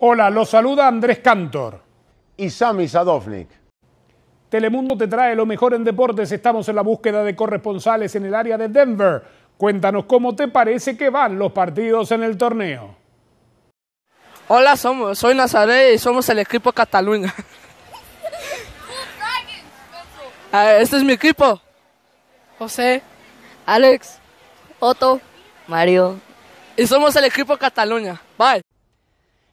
Hola, los saluda Andrés Cantor. Y Sami Sadovnik. Telemundo te trae lo mejor en deportes. Estamos en la búsqueda de corresponsales en el área de Denver. Cuéntanos cómo te parece que van los partidos en el torneo. Hola, somos, soy Nazaré y somos el equipo Cataluña. este es mi equipo. José, Alex, Otto, Mario. Y somos el equipo Cataluña. Bye.